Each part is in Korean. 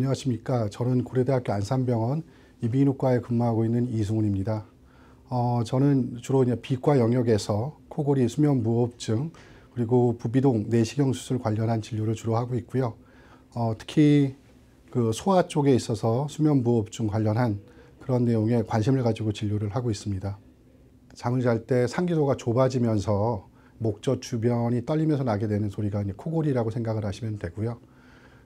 안녕하십니까. 저는 고려대학교 안산병원 이비인후과에 근무하고 있는 이승훈입니다. 어, 저는 주로 이제 비과 영역에서 코골이, 수면 무호흡증, 그리고 부비동, 내시경 수술 관련한 진료를 주로 하고 있고요. 어, 특히 그 소아 쪽에 있어서 수면 무호흡증 관련한 그런 내용에 관심을 가지고 진료를 하고 있습니다. 잠을 잘 때 상기도가 좁아지면서 목젖 주변이 떨리면서 나게 되는 소리가 코골이라고 생각을 하시면 되고요.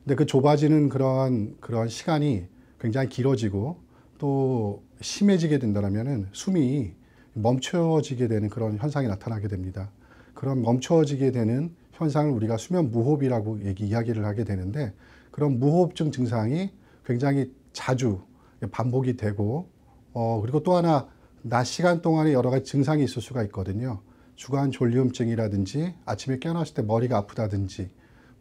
근데 그 좁아지는 그러한 그러한 시간이 굉장히 길어지고 또 심해지게 된다면은 숨이 멈춰지게 되는 그런 현상이 나타나게 됩니다. 그런 멈춰지게 되는 현상을 우리가 수면 무호흡이라고 얘기 이야기를 하게 되는데 그런 무호흡증 증상이 굉장히 자주 반복이 되고 어 그리고 또 하나 낮 시간 동안에 여러 가지 증상이 있을 수가 있거든요. 주간 졸리움증이라든지 아침에 깨어났을 때 머리가 아프다든지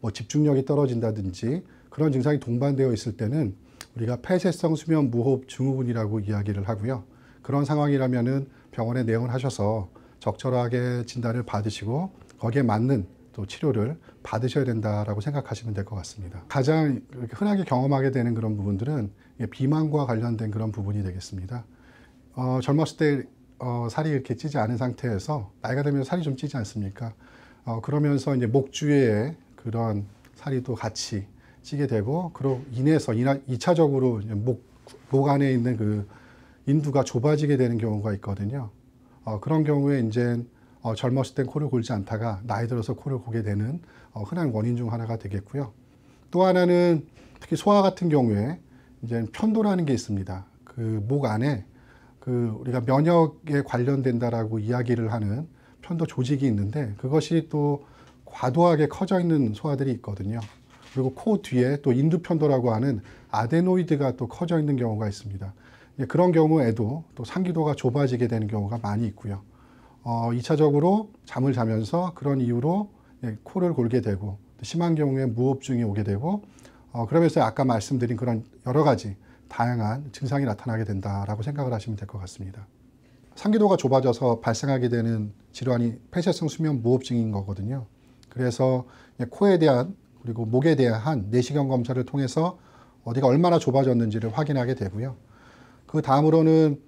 뭐 집중력이 떨어진다든지 그런 증상이 동반되어 있을 때는 우리가 폐쇄성 수면 무호흡 증후군이라고 이야기를 하고요. 그런 상황이라면은 병원에 내원하셔서 적절하게 진단을 받으시고 거기에 맞는 또 치료를 받으셔야 된다라고 생각하시면 될 것 같습니다. 가장 흔하게 경험하게 되는 그런 부분들은 비만과 관련된 그런 부분이 되겠습니다. 어, 젊었을 때 어, 살이 이렇게 찌지 않은 상태에서 나이가 들면 살이 좀 찌지 않습니까? 어, 그러면서 이제 목주에 그런 살이도 같이 찌게 되고 그로 인해서 이차적으로 목, 목 안에 있는 그 인두가 좁아지게 되는 경우가 있거든요. 어, 그런 경우에 이제 어, 젊었을 땐 코를 골지 않다가 나이 들어서 코를 고게 되는 어, 흔한 원인 중 하나가 되겠고요. 또 하나는 특히 소아 같은 경우에 이제 편도라는 게 있습니다. 그 목 안에 그 우리가 면역에 관련된다라고 이야기를 하는 편도 조직이 있는데 그것이 또 과도하게 커져 있는 소아들이 있거든요. 그리고 코 뒤에 또 인두편도라고 하는 아데노이드가 또 커져 있는 경우가 있습니다. 예, 그런 경우에도 또 상기도가 좁아지게 되는 경우가 많이 있고요. 어, 2차적으로 잠을 자면서 그런 이유로 예, 코를 골게 되고 심한 경우에 무호흡증이 오게 되고 어, 그러면서 아까 말씀드린 그런 여러 가지 다양한 증상이 나타나게 된다라고 생각을 하시면 될 것 같습니다. 상기도가 좁아져서 발생하게 되는 질환이 폐쇄성 수면 무호흡증인 거거든요. 그래서 코에 대한 그리고 목에 대한 내시경 검사를 통해서 어디가 얼마나 좁아졌는지를 확인하게 되고요. 그 다음으로는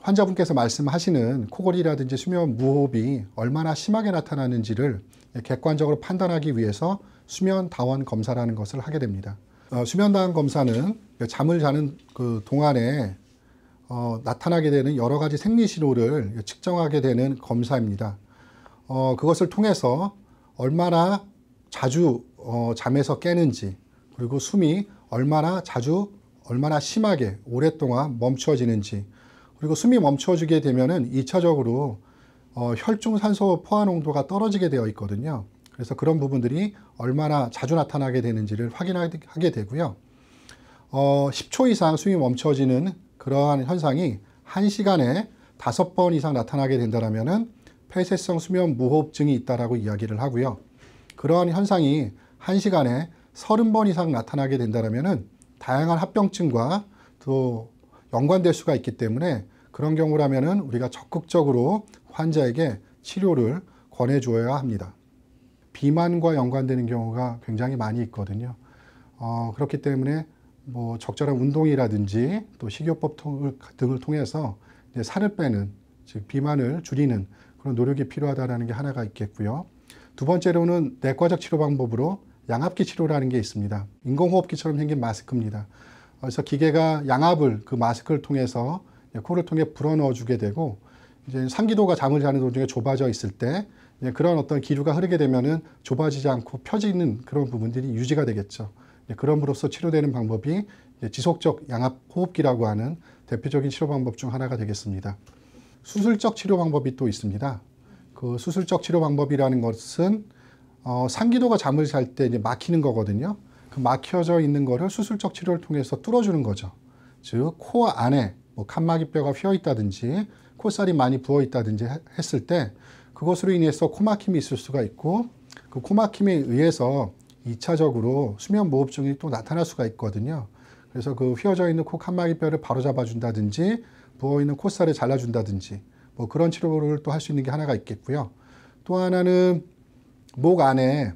환자분께서 말씀하시는 코골이라든지 수면 무호흡이 얼마나 심하게 나타나는지를 객관적으로 판단하기 위해서 수면 다원 검사라는 것을 하게 됩니다. 어, 수면 다원 검사는 그 잠을 자는 그 동안에 어, 나타나게 되는 여러 가지 생리 신호를 측정하게 되는 검사입니다. 어, 그것을 통해서 얼마나 자주 어, 잠에서 깨는지 그리고 숨이 얼마나 자주 얼마나 심하게 오랫동안 멈춰지는지 그리고 숨이 멈춰지게 되면은 이차적으로 어, 혈중산소 포화 농도가 떨어지게 되어 있거든요. 그래서 그런 부분들이 얼마나 자주 나타나게 되는지를 확인하게 되고요. 어, 10초 이상 숨이 멈춰지는 그러한 현상이 1시간에5번 이상 나타나게 된다면 은 폐쇄성 수면 무호흡증이 있다라고 이야기를 하고요. 그러한 현상이 한시간에 30번 이상 나타나게 된다면은 다양한 합병증과 또 연관될 수가 있기 때문에 그런 경우라면은 우리가 적극적으로 환자에게 치료를 권해 주어야 합니다. 비만과 연관되는 경우가 굉장히 많이 있거든요. 어, 그렇기 때문에 뭐 적절한 운동이라든지 또 식이요법 등을 통해서 이제 살을 빼는 즉 비만을 줄이는 그런 노력이 필요하다는 게 하나가 있겠고요. 두 번째로는 내과적 치료 방법으로 양압기 치료라는 게 있습니다. 인공호흡기처럼 생긴 마스크입니다. 그래서 기계가 양압을 그 마스크를 통해서 코를 통해 불어넣어 주게 되고 이제 상기도가 잠을 자는 도중에 좁아져 있을 때 그런 어떤 기류가 흐르게 되면은 좁아지지 않고 펴지는 그런 부분들이 유지가 되겠죠. 그럼으로써 치료되는 방법이 지속적 양압 호흡기라고 하는 대표적인 치료 방법 중 하나가 되겠습니다. 수술적 치료 방법이 또 있습니다. 그 수술적 치료 방법이라는 것은 어, 상기도가 잠을 잘 때 막히는 거거든요. 그 막혀져 있는 거를 수술적 치료를 통해서 뚫어주는 거죠. 즉, 코 안에 뭐 칸막이뼈가 휘어 있다든지 콧살이 많이 부어 있다든지 했을 때 그것으로 인해서 코막힘이 있을 수가 있고 그 코막힘에 의해서 2차적으로 수면 무호흡증이 또 나타날 수가 있거든요. 그래서 그 휘어져 있는 코 칸막이뼈를 바로 잡아준다든지 부어있는 콧살을 잘라준다든지 뭐 그런 치료를 또 할 수 있는 게 하나가 있겠고요. 또 하나는 목 안에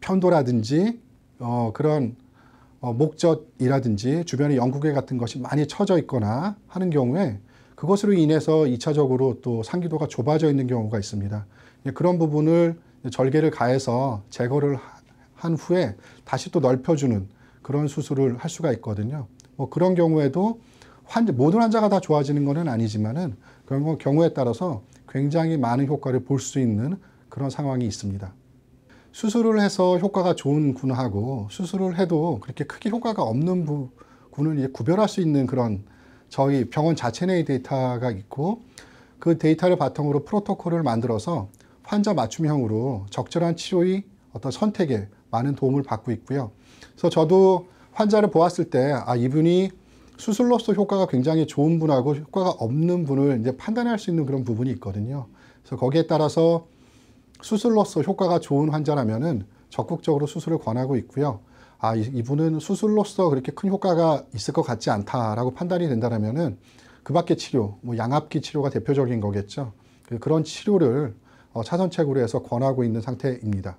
편도라든지 어, 그런 어, 목젖이라든지 주변에 영국에 같은 것이 많이 처져 있거나 하는 경우에 그것으로 인해서 이차적으로또 상기도가 좁아져 있는 경우가 있습니다. 그런 부분을 절개를 가해서 제거를 한 후에 다시 또 넓혀주는 그런 수술을 할 수가 있거든요. 뭐 그런 경우에도 환자, 모든 환자가 다 좋아지는 것은 아니지만은 그런 경우에 따라서 굉장히 많은 효과를 볼 수 있는 그런 상황이 있습니다. 수술을 해서 효과가 좋은 군하고 수술을 해도 그렇게 크게 효과가 없는 부, 군은 이제 구별할 수 있는 그런 저희 병원 자체 내의 데이터가 있고 그 데이터를 바탕으로 프로토콜을 만들어서 환자 맞춤형으로 적절한 치료의 어떤 선택에 많은 도움을 받고 있고요. 그래서 저도 환자를 보았을 때 아 이분이 수술로서 효과가 굉장히 좋은 분하고 효과가 없는 분을 이제 판단할 수 있는 그런 부분이 있거든요. 그래서 거기에 따라서 수술로서 효과가 좋은 환자라면은 적극적으로 수술을 권하고 있고요. 아, 이분은 수술로서 그렇게 큰 효과가 있을 것 같지 않다라고 판단이 된다면은 그밖에 치료, 뭐 양압기 치료가 대표적인 거겠죠. 그런 치료를 어, 차선책으로 해서 권하고 있는 상태입니다.